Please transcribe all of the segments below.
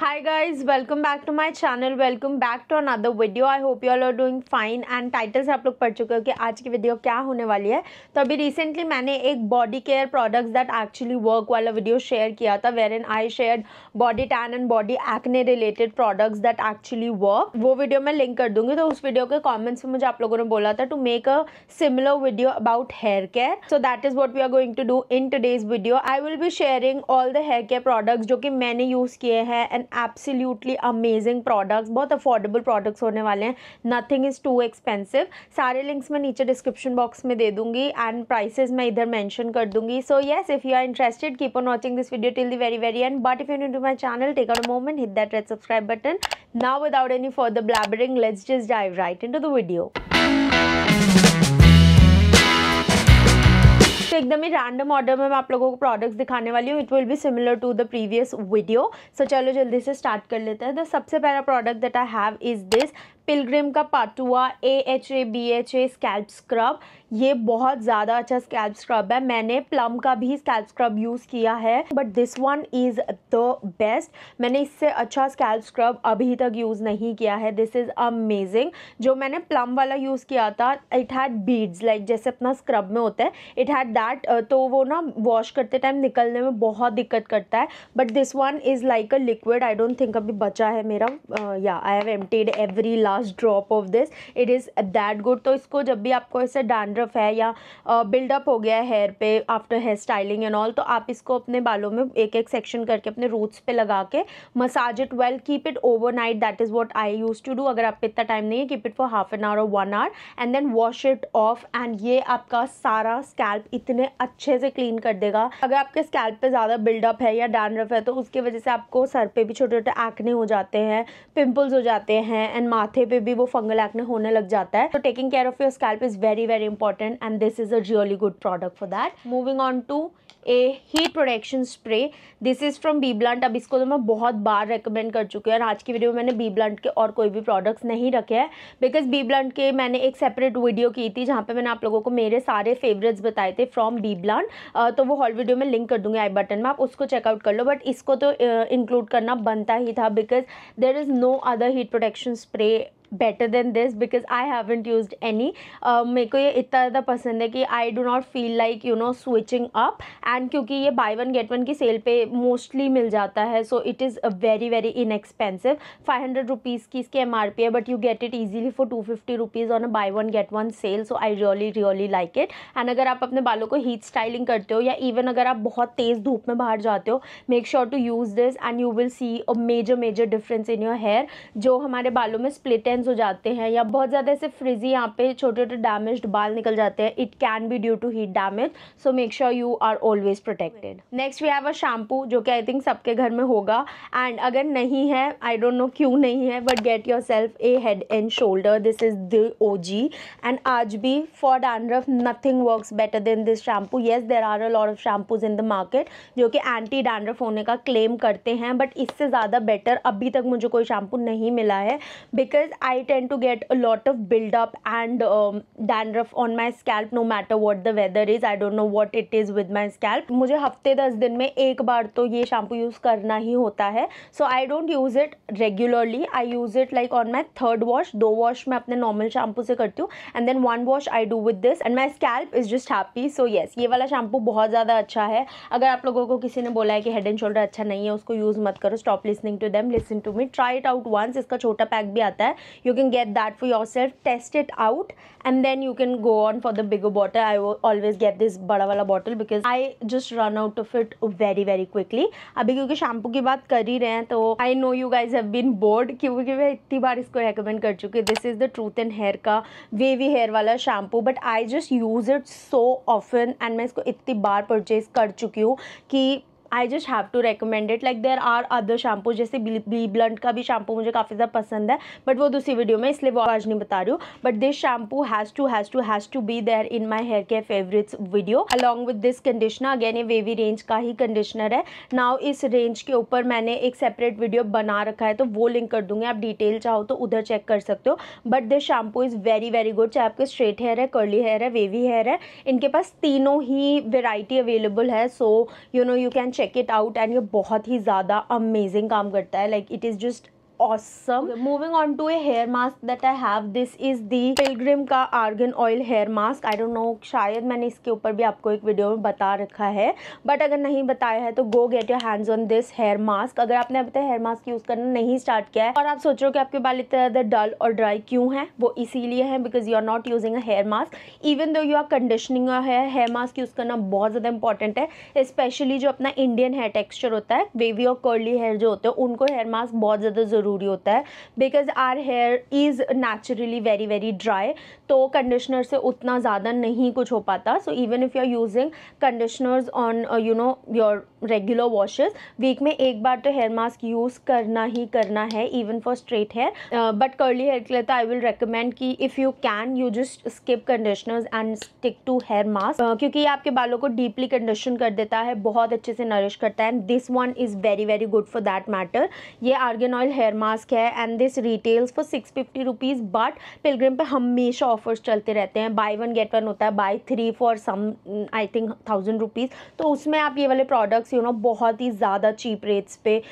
hi guys welcome back to my channel welcome back to another video i hope you all are doing fine and titles आप लोग पढ़ चुके हो कि आज की वीडियो क्या होने वाली है तो अभी रिसेंटली मैंने एक body care products that actually work वाला वीडियो शेयर किया था wherein I share body tan and body acne related products that actually work वो वीडियो मैं लिंक कर दूंगी तो उस वीडियो के कॉमेंट्स में मुझे आप लोगों ने बोला था to make a similar video about hair care so that is what we are going to do in this video I will be sharing all the hair care products जो कि मैंने यूज़ किए हैं एंड एब्सोल्युटली अमेजिंग प्रोडक्ट्स बहुत affordable products होने वाले हैं nothing is too expensive सारे लिंक्स मैं नीचे डिस्क्रिप्शन बॉक्स में दे दूँगी एंड प्राइसेज मैं इधर मैंशन कर दूँगी so yes if you are interested keep on watching this video till the very very end but if you new my channel take out moment hit that red subscribe button now without any further blabbering let's dive right into the video तो एकदम ही random order में मैं आप लोगों को products दिखाने वाली हूँ it will be similar to the previous video so चलो जल्दी से स्टार्ट कर लेते हैं तो सबसे पहला product that I have is this Pilgrim का Patua A H A B H A scalp scrub ये बहुत ज़्यादा अच्छा स्कैल्प स्क्रब है मैंने प्लम का भी स्कैल्प स्क्रब यूज़ किया है but this one is the best मैंने इससे अच्छा स्कैल्प स्क्रब अभी तक यूज़ नहीं किया है दिस इज़ अमेजिंग जो मैंने प्लम वाला यूज़ किया था इट हैड बीड्स लाइक जैसे अपना स्क्रब में होता है इट हैड दैट तो वो ना वॉश करते टाइम निकलने में बहुत दिक्कत करता है but this one is like a liquid I don't think अभी बचा है मेरा या I have emptied every last drop of this it is that good तो इसको जब भी आपको ऐसे डांड डैंड्रफ है या बिल्डअप हो गया है हेयर पे after hair styling and all तो आप इसको अपने बालों में एक एक सेक्शन करके अपने रूट्स पे लगा के massage it well keep it overnight that is what I use to do अगर आप पे इतना टाइम नहीं है keep it for half an hour और one hour and then wash it off and ये आपका सारा स्कैल्प इतने अच्छे से क्लीन कर देगा अगर आपके स्कैल्प पर ज़्यादा बिल्डअप है या डैंड्रफ है तो उसकी वजह से आपको सर पे भी छोटे छोटे एक्ने हो जाते हैं पिम्पल्स हो जाते हैं एंड माथे पे भी वो फंगल एक्ने होने लग जाता है तो taking care of your scalp is very very important important and this is a really good product for that moving on to a heat protection spray this is from B Blunt अब इसको तो मैं बहुत बार recommend कर चुकी हूँ और आज की वीडियो में मैंने बी ब्लांट के और कोई भी प्रोडक्ट्स नहीं रखे हैं बिकॉज बी ब्लांट के मैंने एक सेपरेट वीडियो की थी जहाँ पर मैंने आप लोगों को मेरे सारे फेवरेट्स बताए थे फ्रॉम बी ब्लांट तो वो हॉल वीडियो में लिंक कर दूँगी आई बटन में आप उसको चेकआउट कर लो बट इसको तो इंक्लूड करना बनता ही था because there is no other heat protection spray better than this because I haven't use any मेरे को ये इतना ज़्यादा पसंद है कि I do not feel like you know switching up and क्योंकि ये बाई वन गेट वन की सेल पे मोस्टली मिल जाता है so it is very very inexpensive five hundred rupees की इसकी एम आर पी है but you get it easily for two fifty rupees on a buy one get one sale so I really really like it and अगर आप अपने बालों को heat styling करते हो या इवन अगर आप बहुत तेज़ धूप में बाहर जाते हो make sure to use this and you will see a major major difference in your hair जो हमारे बालों में स्प्लिट एंड ड्राइनेस हो जाते हैं या बहुत ज़्यादा ऐसे फ्रिजी यहाँ पे छोटे छोटे डैमेज्ड बाल निकल जाते हैं it can be due to heat damage so make sure you are always protected next we have a shampoo जो कि आई थिंक सबके घर में होगा एंड अगर नहीं है आई डोंट नो क्यों नहीं है but get yourself a Head and Shoulder this is the O G and आज भी for dandruff nothing work better than this shampoo yes there are a lot of shampoos in the market जो कि anti dandruff होने का claim करते हैं but इससे ज़्यादा बेटर अभी तक मुझे कोई शैम्पू नहीं मिला है because I tend to get a lot of buildup and um, dandruff on my scalp no matter what the weather is. I don't know what it is with my scalp. मुझे हफ्ते दस दिन में एक बार तो ये शैम्पू यूज़ करना ही होता है so I don't use it regularly I use it like on my third wash दो वॉश मैं अपने नॉर्मल शैम्पू से करती हूँ and then one wash I do with this and my scalp is just happy so yes ये वाला shampoo बहुत ज़्यादा अच्छा है अगर आप लोगों को किसी ने बोला है कि हेड एंड शोल्डर अच्छा नहीं है उसको यूज़ मत करो stop listening to them listen to me try it out once इसका छोटा पैक भी आता है you can get that for yourself test it out and then you can go on for the bigger bottle i always get this bada wala bottle because i just run out of it very very quickly abhi kyunki shampoo ki baat kar hi rahe hain to i know you guys have been bored kyunki main itni baar isko recommend kar chuki this is the truth and hair ka wavy hair wala shampoo but i just use it so often and main isko itni baar purchase kar chuki hu ki I just have to recommend it like there are other shampoo जैसे B Blunt का भी shampoo मुझे काफ़ी ज़्यादा पसंद है but वो दूसरी वीडियो में इसलिए वो आज नहीं बता रही हूँ but this shampoo has to has to has to be there in my hair care favourites video along with this conditioner again ये वेवी रेंज का ही कंडीशनर है नाउ इस रेंज के ऊपर मैंने एक सेपरेट वीडियो बना रखा है तो वो लिंक कर दूँगी आप डिटेल चाहो तो उधर चेक कर सकते हो but this shampoo is very very good चाहे आपके स्ट्रेट हेयर है कर्ली हेयर है वेवी हेयर है इनके पास तीनों ही वेराइटी अवेलेबल है so you know you can check it out and ये बहुत ही ज़्यादा अमेजिंग काम करता है like it is just awesome okay, moving on to a hair mask that I have this is the Pilgrim का argan oil hair mask I don't know शायद मैंने इसके ऊपर भी आपको एक वीडियो में बता रखा है बट अगर नहीं बताया है तो go get your hands on this hair mask अगर आपने अभी तक हेयर मास्क यूज़ करना नहीं स्टार्ट किया है और आप सोच रहे हो कि आपके बाल इतना ज़्यादा डल और ड्राई क्यों है वो इसीलिए है because you are not using a hair mask even though you are conditioning hair hair mask use करना बहुत ज़्यादा इंपॉर्टेंट है स्पेशली जो अपना इंडियन हेयर टेक्स्चर होता है वेवी और कर्ली हेयर जो होते हैं उनको हेयर मास्क बहुत ज़्यादा ज़रूरी ज़रूरी होता है because our hair is naturally very very dry तो कंडिश्नर से उतना ज़्यादा नहीं कुछ हो पाता so even if you are using conditioners on you know your regular washes week में एक बार तो हेयर मास्क यूज़ करना ही करना है even for straight hair but curly hair के लिए तो आई विल रिकमेंड कि if you can you just skip conditioners and stick to hair mask क्योंकि ये आपके बालों को डीपली कंडीशन कर देता है बहुत अच्छे से नरिश करता है and this one is very very good for that matter ये आर्गेन ऑयल हेयर मास्क है and this retails for six fifty rupees but Pilgrim पर हमेशा ऑफर्स चलते रहते हैं बाय वन गेट वन होता है buy three for some I think thousand rupees तो उसमें आप ये वाले प्रोडक्ट्स प्रोडक्ट्स यू नो बहुत ही ज़्यादा चीप रेट्स पे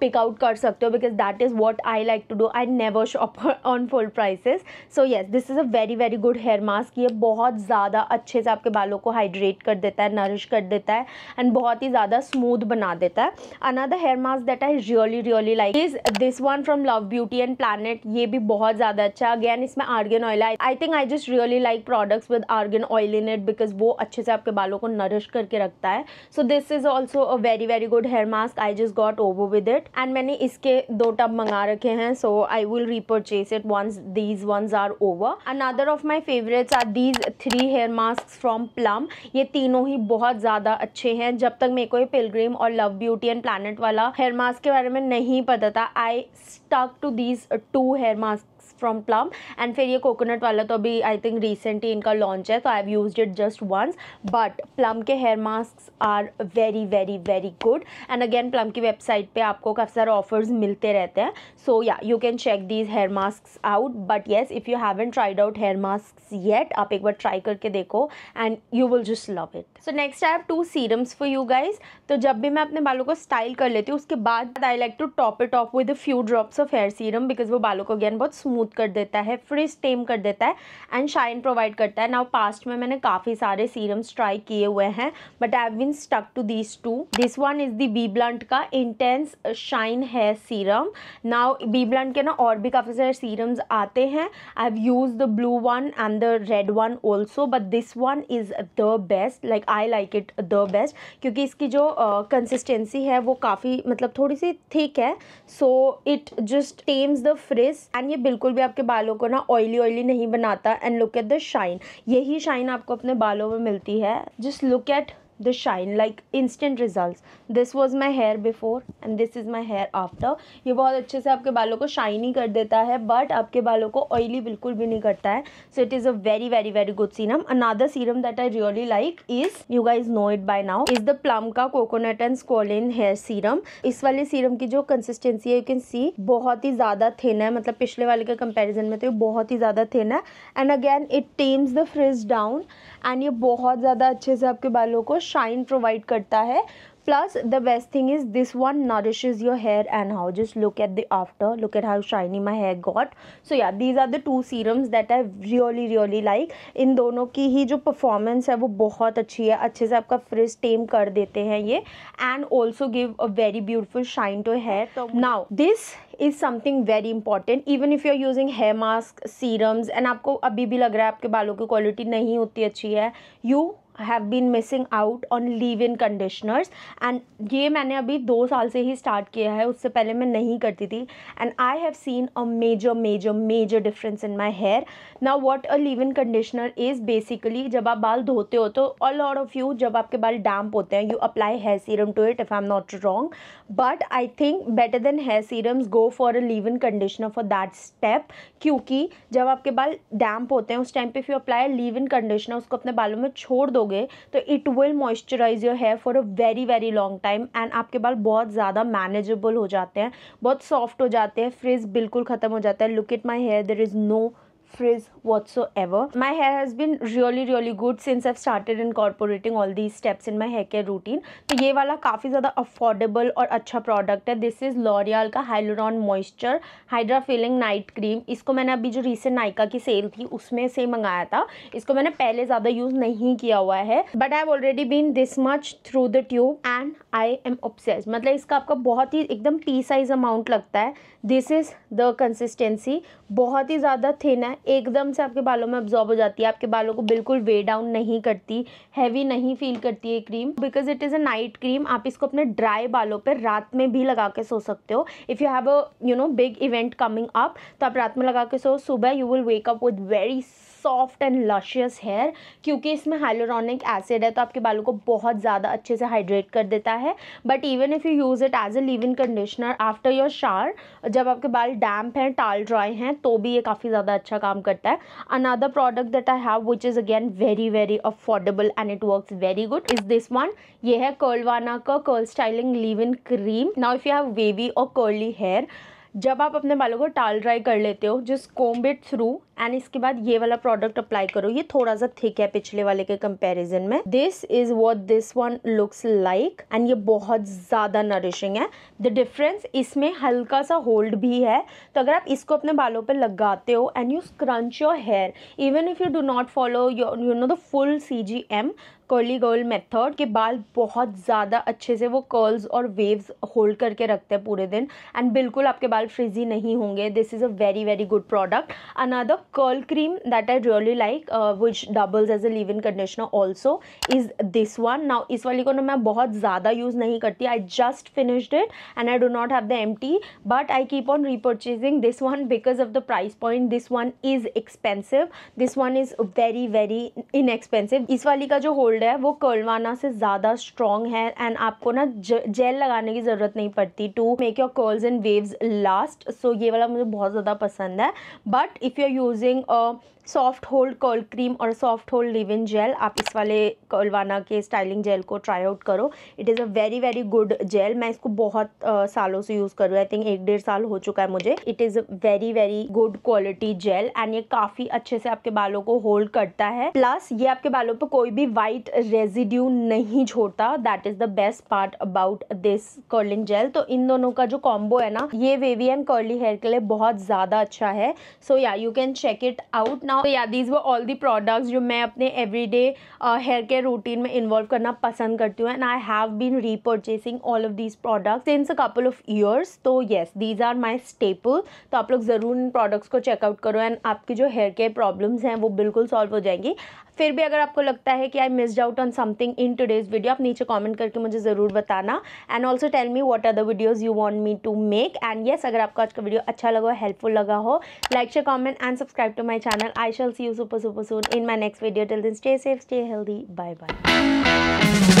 पिकआउट कर सकते हो because that is what I like to do I never shop on full prices so yes this is a very very good hair mask ये बहुत ज़्यादा अच्छे से आपके बालों को हाइड्रेट कर देता है नरिश कर देता है एंड बहुत ही ज़्यादा स्मूथ बना देता है another hair mask that I really really like is this one from Love Beauty and Planet ये भी बहुत ज़्यादा अच्छा अगेन इसमें आर्गेन ऑयल है I think I just really like products with argan oil in it because वो अच्छे से आपके बालों को नरिश करके रखता है so this is also also a very very good hair mask I just got over with it and मैंने इसके दो टब मंगा रखे हैं so I will repurchase it once these ones are over another of my favourites are these three hair mask from Plum ये तीनों ही बहुत ज़्यादा अच्छे हैं जब तक मेरे को ये पिलग्रीम और लव ब्यूटी एंड प्लानट वाला हेयर मास्क के बारे में नहीं पता था I stuck to these two hair mask from Plum and फिर ये कोकोनट वाला तो अभी आई थिंक रिसेंटली इनका लॉन्च है तो I have use it just once but Plum के hair mask are very very very good and again Plum की वेबसाइट पर आपको काफ़ी सारे ऑफर्स मिलते रहते हैं so yeah you can check these hair mask out but yes if you haven't tried out hair mask yet आप एक बार ट्राई करके देखो and you will just love it so next I have two serums for you guys तो जब भी मैं अपने बालों को स्टाइल कर लेती हूँ उसके बाद I like to top it off with few drops of hair serum because वो बालों को अगेन बहुत स्मूथ स्मूथ कर देता है फ्रिज टेम कर देता है एंड शाइन प्रोवाइड करता है नाउ पास्ट में मैंने काफ़ी सारे सीरम्स ट्राई किए हुए हैं but I been stuck to this two this one is the B Blunt का इंटेंस शाइन है सीरम नाउ बी ब्लंट के ना और भी काफ़ी सारे सीरम्स आते हैं I have use the blue one and the red one also but this one is the best like I like it the best क्योंकि इसकी जो कंसिस्टेंसी uh, है वो काफ़ी मतलब थोड़ी सी थिक है so it just tames the frizz and ये बिल्कुल बिल्कुल भी आपके बालों को ना ऑयली ऑयली नहीं बनाता and look at the shine यही शाइन आपको अपने बालों में मिलती है just look at the shine like instant results this was my hair before and this is my hair after ये बहुत अच्छे से आपके बालों को शाइनी कर देता है बट आपके बालों को ऑयली बिल्कुल भी नहीं करता है so it is a very very very good serum another serum that I really like is you guys know it by now is the Plum का coconut and squalane hair serum इस वाले serum की जो consistency है you can see बहुत ही ज़्यादा thin है मतलब पिछले वाले के कंपेरिजन में तो ये बहुत ही ज़्यादा थिन है and again it tames the frizz down and ये बहुत ज़्यादा अच्छे से आपके बालों को शाइन प्रोवाइड करता है plus the best thing is this one is your hair and how just look at the after look at how shiny my hair god so yeah these are the two serums that I really really like इन दोनों की ही जो performance है वो बहुत अच्छी है अच्छे से आपका फ्रिज टेम कर देते हैं ये and also give a very beautiful shine to hair now this is something very important even if you are using hair mask serums and आपको अभी भी लग रहा है आपके बालों की क्वालिटी नहीं होती अच्छी है you have been missing out on leave in conditioners and ये मैंने अभी दो साल से ही स्टार्ट किया है उससे पहले मैं नहीं करती थी and I have seen a major major major difference in my hair ना what a leave in conditioner is basically जब आप बाल धोते हो तो ऑल ऑर ऑफ यू जब आपके बाल डैम्प होते हैं you apply hair serum to it if I am not wrong but I think better than hair serums go for a leave in conditioner for that step क्योंकि जब आपके बाल damp होते हैं उस टाइम पर फिर अप्लाई लीव इन कंडीशनर उसको अपने बालों में छोड़ दोगे करोगे तो it will moisturize your hair for a very very long time and आपके बाल बहुत ज़्यादा मैनेजेबल हो जाते हैं बहुत सॉफ्ट हो जाते हैं फ्रिज बिल्कुल ख़त्म हो जाता है look it my hair there is no frizz whatsoever. My hair has been really really good since I've started incorporating all these steps in my hair care routine. तो ये वाला काफ़ी ज़्यादा affordable और अच्छा प्रोडक्ट है दिस इज़ लॉरियल का hyaluron moisture hydra filling night cream इसको मैंने अभी जो रिसेंट नाइका की सेल थी उसमें से मंगाया था इसको मैंने पहले ज़्यादा यूज़ नहीं किया हुआ है but I have already been this much through the tube and I am obsessed मतलब इसका आपका बहुत ही एकदम पी साइज अमाउंट लगता है दिस इज़ द कंसिस्टेंसी बहुत ही ज़्यादा थिन है एकदम से आपके बालों में अब्जॉर्ब हो जाती है आपके बालों को बिल्कुल वे डाउन नहीं करती हैवी नहीं फील करती है cream because it is a night cream आप इसको अपने ड्राई बालों पर रात में भी लगा के सो सकते हो if you have a you know big event coming up तो आप रात में लगा के सो सुबह you will wake up with very soft and luscious hair क्योंकि इसमें हाइलोरॉनिक एसिड है तो आपके बालों को बहुत ज़्यादा अच्छे से हाइड्रेट कर देता है but even if you use it as a leave in conditioner after your shower जब आपके बाल डैम्प हैं टाल ड्राई हैं तो भी ये काफ़ी ज़्यादा अच्छा काम काम करता है another product that I have which is again very very affordable and it work very good is this one ये है कर्लवाना का curl styling leave in cream now if you have wavy और कर्ली हेयर जब आप अपने बालों को टाल ड्राई कर लेते हो जिस कोम्ब इट थ्रू एंड इसके बाद ये वाला प्रोडक्ट अप्लाई करो ये थोड़ा सा थिक है पिछले वाले के कंपैरिजन में this is what this one looks like and ये बहुत ज़्यादा नरिशिंग है द डिफरेंस इसमें हल्का सा होल्ड भी है तो अगर आप इसको अपने बालों पर लगाते हो and you scrunch your hair even if you do not follow your you know the full C G M curly girl method के बाल बहुत ज़्यादा अच्छे से वो कर्ल्स और वेव्स होल्ड करके रखते हैं पूरे दिन एंड बिल्कुल आपके बाल फ्रिजी नहीं होंगे this is a very very good product another curl cream that I really like uh, which doubles as a leave-in conditioner also is this one. Now इस वाली को ना मैं बहुत ज़्यादा यूज़ नहीं करती I just finished it and I do not have the empty but I keep on repurchasing this one because of the price point this one is expensive this one is very very inexpensive इस वाली का जो hold है वो कर्लवाना से ज़्यादा strong है and आपको ना जेल लगाने की ज़रूरत नहीं पड़ती to make your curls and waves last so ये वाला मुझे बहुत ज़्यादा पसंद है but if you are using a soft hold curl cream और soft hold leave in gel आप इस वाले कर्लवाना के स्टाइलिंग जेल को ट्राई आउट करो it is a very very good gel मैं इसको बहुत uh, सालों से यूज़ कर रही हूँ आई थिंक एक डेढ़ साल हो चुका है मुझे it is a very very good quality gel and ये काफ़ी अच्छे से आपके बालों को होल्ड करता है प्लस ये आपके बालों पर कोई भी वाइट रेजिड्यू नहीं छोड़ता that is the best part about this curling gel तो इन दोनों का जो कॉम्बो है ना ये वेवी एंड कर्ली हेयर के लिए बहुत ज़्यादा अच्छा है so yeah you can check it out now yeah these वो ऑल दी प्रोडक्ट्स जो मैं अपने every day hair care routine में इन्वॉल्व करना पसंद करती हूँ and I have been repurchasing all of these products since a couple of years तो yes these are my staple तो आप लोग ज़रूर इन प्रोडक्ट्स को चेकआउट करो एंड आपकी जो हेयर केयर प्रॉब्लम्स हैं वो बिल्कुल सॉल्व हो जाएंगी फिर भी अगर आपको लगता है कि I miss out on something in today's video आप नीचे कॉमेंट करके मुझे ज़रूर बताना and also tell me what are the videos you want me to make and yes अगर आपको आज का वीडियो अच्छा लगा हो हेल्पफुल लगा हो like share comment and subscribe to my channel. I shall see you super super soon in my next video. Till then, stay safe, stay healthy. Bye bye.